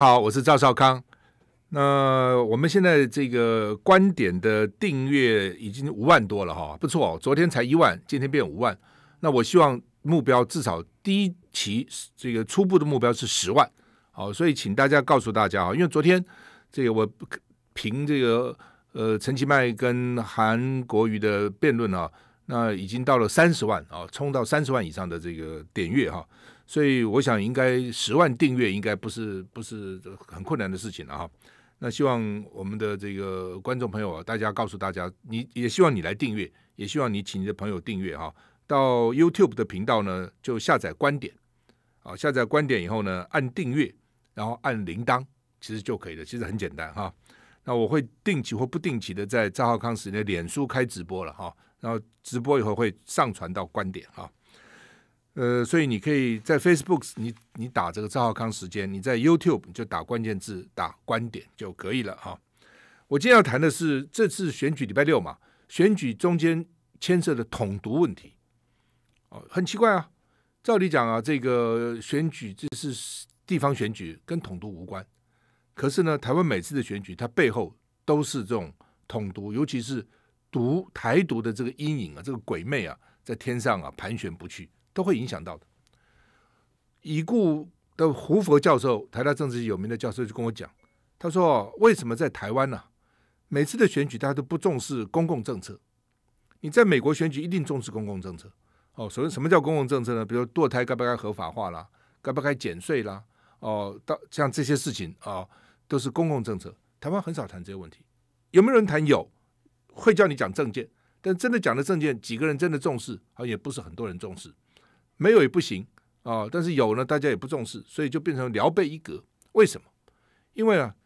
好，我是赵少康。那我们现在这个观点的订阅已经五万多了哈，不错，昨天才一万，今天变五万。那我希望目标至少第一期这个初步的目标是十万。好，所以请大家告诉大家啊，因为昨天这个我凭这个呃陈其迈跟韩国瑜的辩论啊，那已经到了三十万啊，冲到三十万以上的这个点阅哈。所以我想，应该十万订阅应该不是不是很困难的事情了哈。那希望我们的这个观众朋友啊，大家告诉大家，你也希望你来订阅，也希望你请你的朋友订阅哈。到 YouTube 的频道呢，就下载观点，啊，下载观点以后呢，按订阅，然后按铃铛，其实就可以了，其实很简单哈。那我会定期或不定期的在赵浩康时内，脸书开直播了哈，然后直播以后会上传到观点哈。呃，所以你可以在 Facebook，你你打这个赵浩康时间；你在 YouTube 就打关键字打观点就可以了哈。我今天要谈的是这次选举礼拜六嘛，选举中间牵涉的统独问题哦，很奇怪啊。照理讲啊，这个选举这是地方选举，跟统独无关。可是呢，台湾每次的选举，它背后都是这种统独，尤其是独台独的这个阴影啊，这个鬼魅啊，在天上啊盘旋不去。都会影响到的。已故的胡佛教授，台大政治系有名的教授，就跟我讲，他说：“为什么在台湾呢？每次的选举，大家都不重视公共政策。你在美国选举一定重视公共政策。哦，所以什么叫公共政策呢？比如堕胎该不该合法化啦，该不该减税啦？哦，到像这些事情啊，都是公共政策。台湾很少谈这些问题。有没有人谈？有，会叫你讲政见，但真的讲的政见，几个人真的重视？像也不是很多人重视。”没有也不行啊，但是有呢，大家也不重视，所以就变成聊备一格。为什么？因为啊，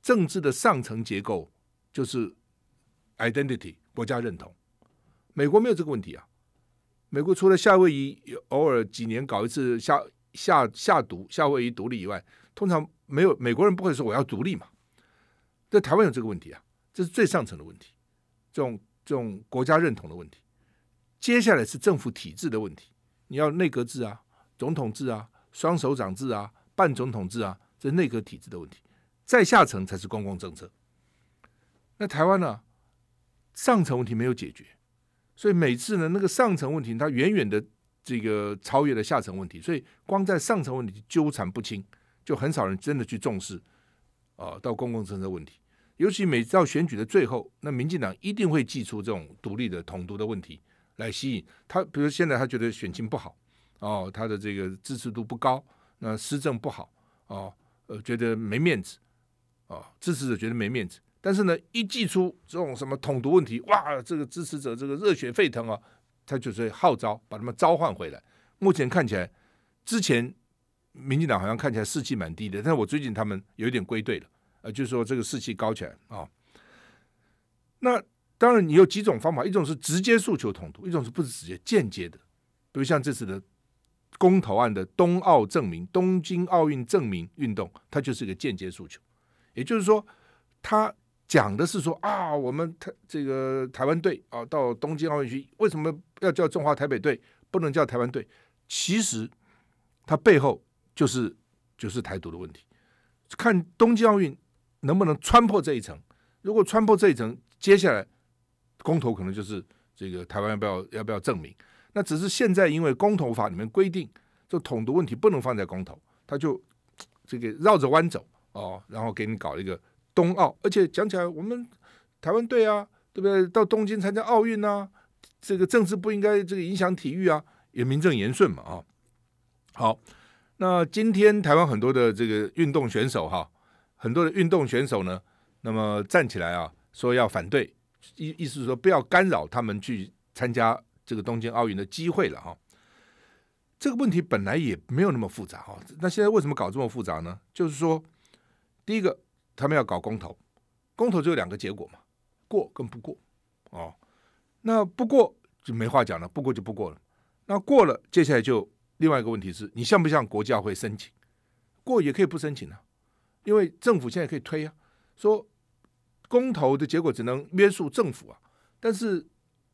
政治的上层结构就是 identity 国家认同。美国没有这个问题啊，美国除了夏威夷偶尔几年搞一次夏夏夏独夏威夷独立以外，通常没有美国人不会说我要独立嘛。在台湾有这个问题啊，这是最上层的问题，这种这种国家认同的问题。接下来是政府体制的问题。你要内阁制啊，总统制啊，双手掌制啊，半总统制啊，这是内阁体制的问题。再下层才是公共政策。那台湾呢，上层问题没有解决，所以每次呢，那个上层问题它远远的这个超越了下层问题，所以光在上层问题纠缠不清，就很少人真的去重视。啊，到公共政策问题，尤其每到选举的最后，那民进党一定会祭出这种独立的统独的问题。来吸引他，比如现在他觉得选情不好哦，他的这个支持度不高，那施政不好哦，呃，觉得没面子哦，支持者觉得没面子。但是呢，一祭出这种什么统独问题，哇，这个支持者这个热血沸腾啊，他就是号召把他们召唤回来。目前看起来，之前民进党好像看起来士气蛮低的，但是我最近他们有点归队了，呃，就是说这个士气高起来啊。那。当然，你有几种方法，一种是直接诉求统独，一种是不是直接间接的，比如像这次的公投案的东奥证明、东京奥运证明运动，它就是一个间接诉求。也就是说，他讲的是说啊，我们台这个台湾队啊，到东京奥运去，为什么要叫中华台北队，不能叫台湾队？其实，它背后就是就是台独的问题。看东京奥运能不能穿破这一层，如果穿破这一层，接下来。公投可能就是这个台湾要不要要不要证明？那只是现在因为公投法里面规定，这统独问题不能放在公投，他就这个绕着弯走哦，然后给你搞一个冬奥。而且讲起来，我们台湾队啊，对不对？到东京参加奥运啊，这个政治不应该这个影响体育啊，也名正言顺嘛啊。好，那今天台湾很多的这个运动选手哈，很多的运动选手呢，那么站起来啊，说要反对。意意思是说，不要干扰他们去参加这个东京奥运的机会了哈。这个问题本来也没有那么复杂哈，那现在为什么搞这么复杂呢？就是说，第一个，他们要搞公投，公投就有两个结果嘛，过跟不过哦。那不过就没话讲了，不过就不过了。那过了，接下来就另外一个问题是你向不向国际奥会申请？过也可以不申请啊，因为政府现在可以推啊，说。公投的结果只能约束政府啊，但是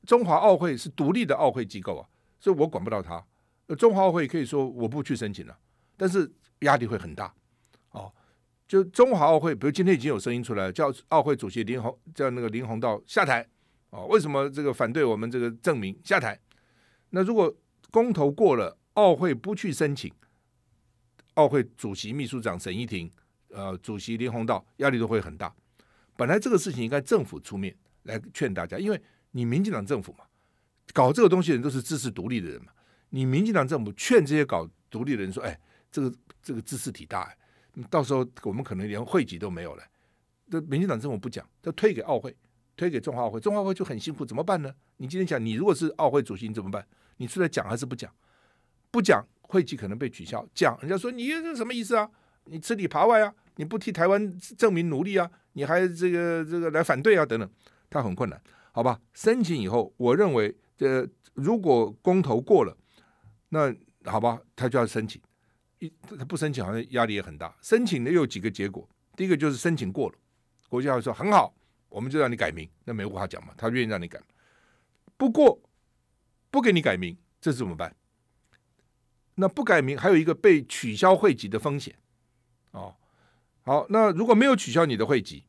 中华奥会是独立的奥会机构啊，所以我管不到他。中华奥会可以说我不去申请了，但是压力会很大哦。就中华奥会，比如今天已经有声音出来，叫奥会主席林宏叫那个林洪道下台哦，为什么这个反对我们这个证明下台？那如果公投过了，奥会不去申请，奥会主席、秘书长沈一廷，呃，主席林洪道压力都会很大。本来这个事情应该政府出面来劝大家，因为你民进党政府嘛，搞这个东西人都是支持独立的人嘛。你民进党政府劝这些搞独立的人说：“哎，这个这个知识体大，到时候我们可能连会籍都没有了。”这民进党政府不讲，他推给奥会，推给中华奥会，中华奥会就很辛苦，怎么办呢？你今天讲，你如果是奥会主席，你怎么办？你出来讲还是不讲？不讲会籍可能被取消，讲人家说你是什么意思啊？你吃里扒外啊？你不替台湾证明努力啊？你还这个这个来反对啊？等等，他很困难，好吧？申请以后，我认为，呃，如果公投过了，那好吧，他就要申请。一他不申请，好像压力也很大。申请的有几个结果，第一个就是申请过了，国家说很好，我们就让你改名，那没话讲嘛，他愿意让你改。不过不给你改名，这是怎么办？那不改名还有一个被取消会籍的风险，哦。好，那如果没有取消你的会籍，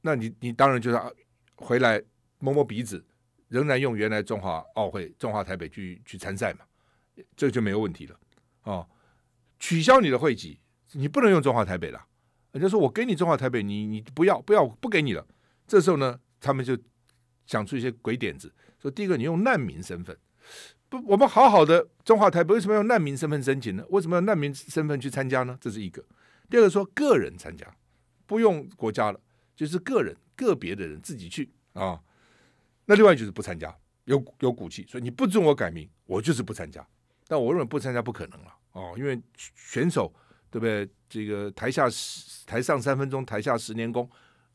那你你当然就是回来摸摸鼻子，仍然用原来中华奥会中华台北去去参赛嘛，这就没有问题了。哦，取消你的会籍，你不能用中华台北了。人家说我给你中华台北，你你不要不要不给你了。这时候呢，他们就想出一些鬼点子，说第一个你用难民身份，不，我们好好的中华台北为什么用难民身份申请呢？为什么要难民身份去参加呢？这是一个。第二个说个人参加，不用国家了，就是个人个别的人自己去啊。那另外就是不参加，有有骨气，所以你不准我改名，我就是不参加。但我认为不参加不可能了哦，因为选手对不对？这个台下台上三分钟，台下十年功，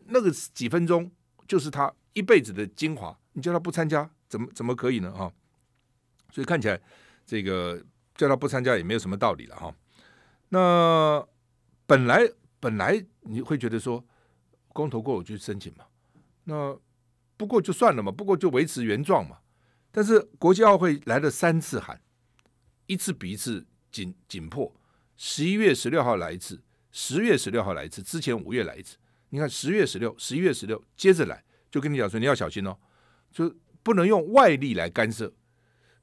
那个几分钟就是他一辈子的精华。你叫他不参加，怎么怎么可以呢？啊，所以看起来这个叫他不参加也没有什么道理了哈。那本来本来你会觉得说，公投过我就申请嘛，那不过就算了嘛，不过就维持原状嘛。但是国际奥会来了三次函，一次比一次紧紧迫。十一月十六号来一次，十月十六号来一次，之前五月来一次。你看十月十六、十一月十六接着来，就跟你讲说你要小心哦，就不能用外力来干涉。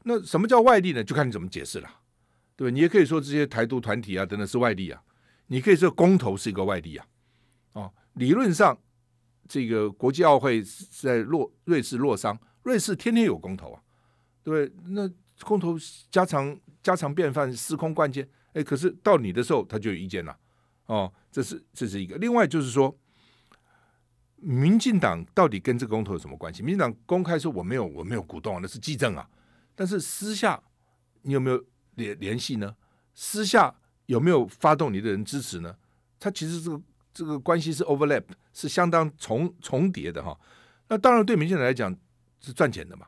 那什么叫外力呢？就看你怎么解释了，对吧？你也可以说这些台独团体啊，等等是外力啊。你可以说公投是一个外力啊，哦，理论上，这个国际奥会在洛瑞士洛桑，瑞士天天有公投啊，对那公投家常家常便饭司空惯见，哎，可是到你的时候他就有意见了，哦，这是这是一个。另外就是说，民进党到底跟这公投有什么关系？民进党公开说我没有，我没有鼓动，那是记证啊，但是私下你有没有联联系呢？私下。有没有发动你的人支持呢？他其实这个这个关系是 overlap，是相当重重叠的哈。那当然对民进党来讲是赚钱的嘛，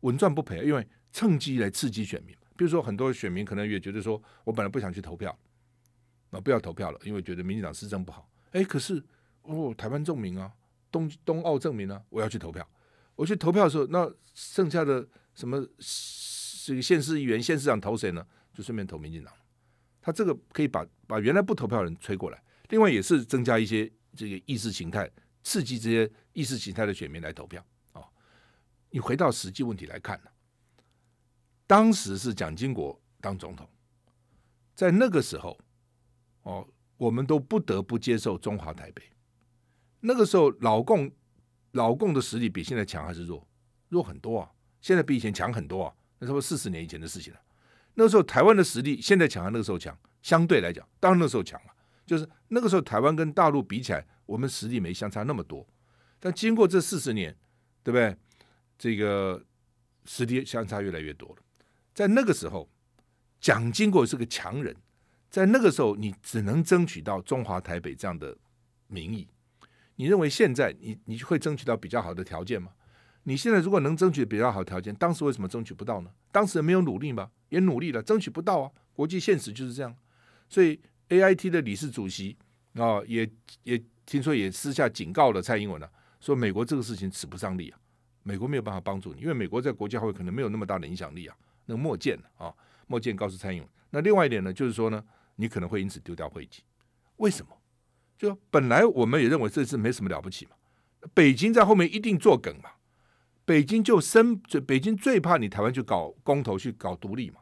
稳赚不赔，因为趁机来刺激选民。比如说很多选民可能也觉得说，我本来不想去投票，那不要投票了，因为觉得民进党施政不好。哎，可是哦，台湾证明啊，东东奥证明啊，我要去投票。我去投票的时候，那剩下的什么这个县市议员、县市长投谁呢？就顺便投民进党。他这个可以把把原来不投票的人吹过来，另外也是增加一些这个意识形态，刺激这些意识形态的选民来投票啊。你回到实际问题来看呢，当时是蒋经国当总统，在那个时候，哦，我们都不得不接受中华台北。那个时候老共老共的实力比现在强还是弱？弱很多啊，现在比以前强很多啊，那是不四十年以前的事情了。那时候台湾的实力，现在强还那个时候强？相对来讲，当然那时候强了。就是那个时候台湾跟大陆比起来，我们实力没相差那么多。但经过这四十年，对不对？这个实力相差越来越多了。在那个时候，蒋经国是个强人。在那个时候，你只能争取到中华台北这样的名义。你认为现在你你会争取到比较好的条件吗？你现在如果能争取比较好条件，当时为什么争取不到呢？当时没有努力吗？也努力了，争取不到啊！国际现实就是这样，所以 AIT 的理事主席啊，也也听说也私下警告了蔡英文啊，说美国这个事情使不上力啊，美国没有办法帮助你，因为美国在国际上可能没有那么大的影响力啊。那个莫健啊，莫健告诉蔡英文，那另外一点呢，就是说呢，你可能会因此丢掉会籍。为什么？就本来我们也认为这次没什么了不起嘛，北京在后面一定作梗嘛。北京就深，就北京最怕你台湾去搞公投，去搞独立嘛。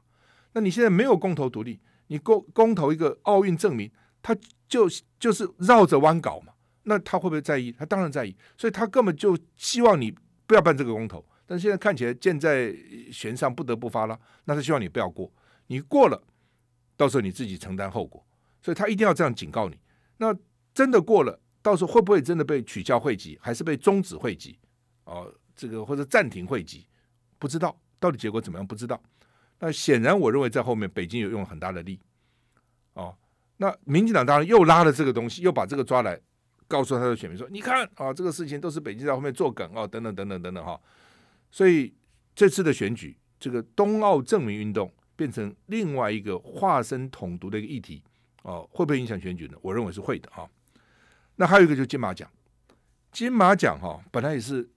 那你现在没有公投独立，你公公投一个奥运证明，他就就是绕着弯搞嘛。那他会不会在意？他当然在意，所以他根本就希望你不要办这个公投。但现在看起来箭在弦上，不得不发了。那他希望你不要过，你过了，到时候你自己承担后果。所以他一定要这样警告你。那真的过了，到时候会不会真的被取消会籍，还是被终止会籍？哦。这个或者暂停汇集，不知道到底结果怎么样，不知道。那显然，我认为在后面北京有用了很大的力，哦。那民进党当然又拉了这个东西，又把这个抓来，告诉他的选民说：“你看啊，这个事情都是北京在后面做梗哦，等等等等等等哈。”所以这次的选举，这个冬奥证明运动变成另外一个化身统独的一个议题，哦，会不会影响选举呢？我认为是会的哈。那还有一个就是金马奖，金马奖哈，本来也是。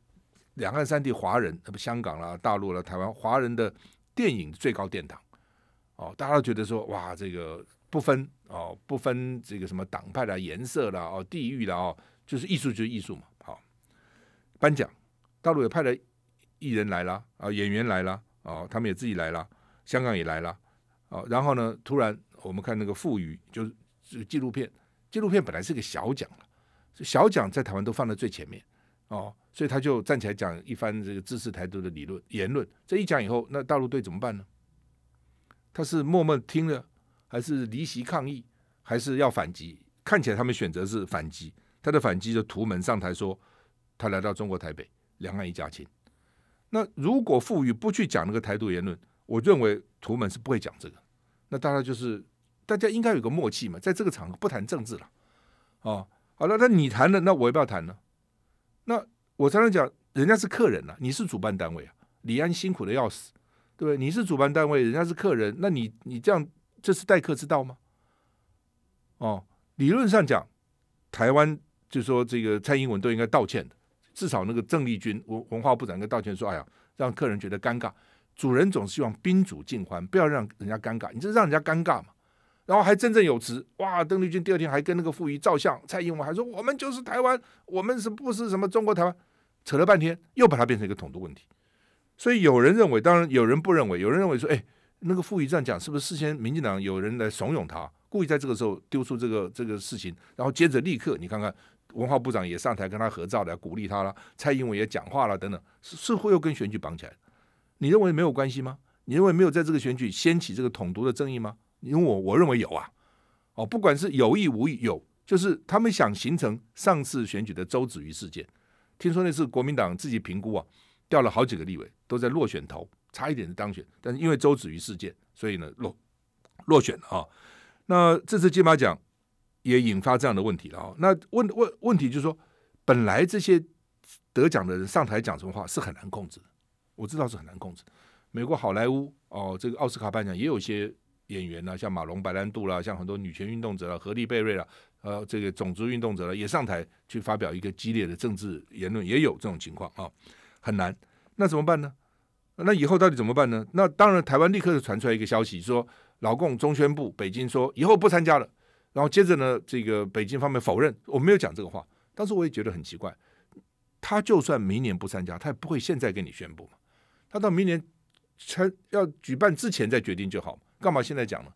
两岸三地华人，不香港啦、大陆啦、台湾华人的电影最高殿堂，哦，大家都觉得说，哇，这个不分哦，不分这个什么党派啦、颜色啦、哦、地域啦，哦，就是艺术就是艺术嘛。好，颁奖，大陆也派了艺人来了，啊，演员来了，哦，他们也自己来了，香港也来了，哦，然后呢，突然我们看那个《富鱼》，就是纪录片，纪录片本来是个小奖了，小奖在台湾都放在最前面。哦，所以他就站起来讲一番这个支持台独的理论言论。这一讲以后，那大陆队怎么办呢？他是默默听着，还是离席抗议，还是要反击？看起来他们选择是反击。他的反击就图门上台说：“他来到中国台北，两岸一家亲。”那如果傅宇不去讲那个台独言论，我认为图门是不会讲这个。那当然就是大家应该有个默契嘛，在这个场合不谈政治了。哦，好了，那你谈了，那我要不要谈呢？那我常常讲，人家是客人了，你是主办单位啊，李安辛苦的要死，对不对？你是主办单位，人家是客人，那你你这样这是待客之道吗？哦，理论上讲，台湾就说这个蔡英文都应该道歉的，至少那个郑丽君文文化部长该道歉，说哎呀，让客人觉得尴尬，主人总是希望宾主尽欢，不要让人家尴尬，你这让人家尴尬嘛。然后还振振有词，哇！邓丽君第二天还跟那个傅仪照相，蔡英文还说我们就是台湾，我们是不是什么中国台湾？扯了半天，又把它变成一个统独问题。所以有人认为，当然有人不认为，有人认为说，哎，那个傅仪这样讲，是不是事先民进党有人来怂恿他，故意在这个时候丢出这个这个事情，然后接着立刻你看看，文化部长也上台跟他合照来鼓励他了，蔡英文也讲话了，等等，似乎又跟选举绑起来。你认为没有关系吗？你认为没有在这个选举掀起这个统独的争议吗？因为我我认为有啊，哦，不管是有意无意有，就是他们想形成上次选举的周子瑜事件。听说那次国民党自己评估啊，掉了好几个立委，都在落选头，差一点就当选，但是因为周子瑜事件，所以呢落落选了啊。那这次金马奖也引发这样的问题了啊。那问问问题就是说，本来这些得奖的人上台讲什么话是很难控制的，我知道是很难控制。美国好莱坞哦，这个奥斯卡颁奖也有一些。演员啊，像马龙、白兰度啦，像很多女权运动者啦，何莉·贝瑞啦，呃，这个种族运动者啦，也上台去发表一个激烈的政治言论，也有这种情况啊，很难。那怎么办呢？那以后到底怎么办呢？那当然，台湾立刻就传出来一个消息，说老共中宣部北京说以后不参加了。然后接着呢，这个北京方面否认我没有讲这个话，当时我也觉得很奇怪。他就算明年不参加，他也不会现在跟你宣布嘛？他到明年才要举办之前再决定就好嘛？干嘛现在讲呢？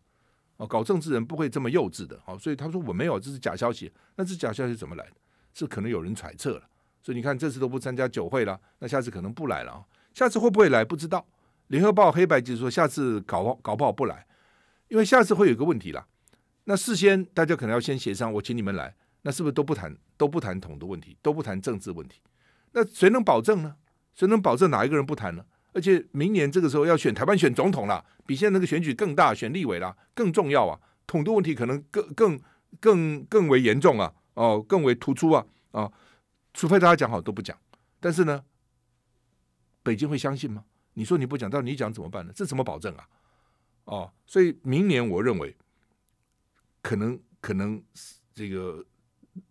哦，搞政治人不会这么幼稚的，好，所以他说我没有，这是假消息。那这假消息怎么来的？是可能有人揣测了。所以你看，这次都不参加酒会了，那下次可能不来了。下次会不会来不知道。联合报黑白记者说，下次搞搞不好不来，因为下次会有一个问题了。那事先大家可能要先协商，我请你们来，那是不是都不谈都不谈统的问题，都不谈政治问题？那谁能保证呢？谁能保证哪一个人不谈呢？而且明年这个时候要选台湾选总统了，比现在那个选举更大，选立委了更重要啊！统独问题可能更更更更为严重啊，哦，更为突出啊哦，除非大家讲好都不讲，但是呢，北京会相信吗？你说你不讲，到你讲怎么办呢？这怎么保证啊？哦，所以明年我认为，可能可能这个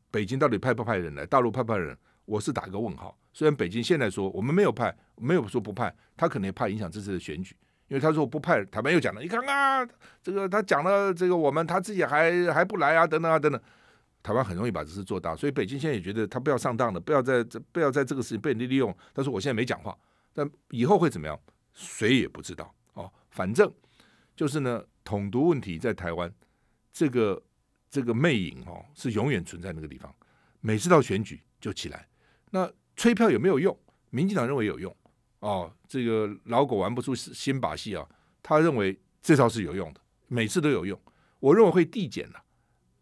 北京到底派不派人来大陆派不派人，我是打一个问号。虽然北京现在说我们没有派，没有说不派，他可能也怕影响这次的选举，因为他说不派，台湾又讲了，你看啊，这个他讲了这个我们他自己还还不来啊，等等啊等等，台湾很容易把这事做大，所以北京现在也觉得他不要上当了，不要在这不要在这个事情被人利用。他说我现在没讲话，但以后会怎么样，谁也不知道哦。反正就是呢，统独问题在台湾这个这个魅影哦，是永远存在那个地方，每次到选举就起来那。吹票有没有用？民进党认为有用。哦，这个老狗玩不出新把戏啊，他认为这招是有用的，每次都有用。我认为会递减了，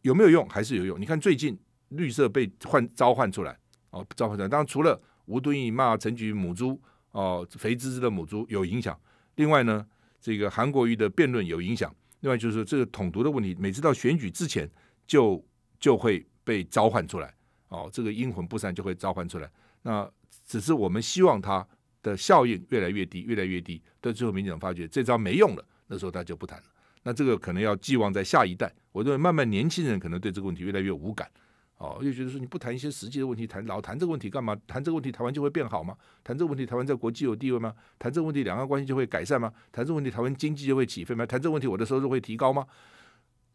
有没有用还是有用？你看最近绿色被换召唤出来，哦，召唤出来。当然除了吴敦义骂陈菊母猪，哦，肥滋滋的母猪有影响。另外呢，这个韩国瑜的辩论有影响。另外就是这个统独的问题，每次到选举之前就就会被召唤出来，哦，这个阴魂不散就会召唤出来。那只是我们希望它的效应越来越低，越来越低，到最后民进党发觉这招没用了，那时候他就不谈了。那这个可能要寄望在下一代。我认为慢慢年轻人可能对这个问题越来越无感，哦，又觉得说你不谈一些实际的问题，谈老谈这个问题干嘛？谈这个问题台湾就会变好吗？谈这个问题台湾在国际有地位吗？谈这个问题两岸关系就会改善吗？谈这个问题台湾经济就会起飞吗？谈这个问题我的收入会提高吗？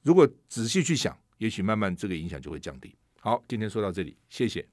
如果仔细去想，也许慢慢这个影响就会降低。好，今天说到这里，谢谢。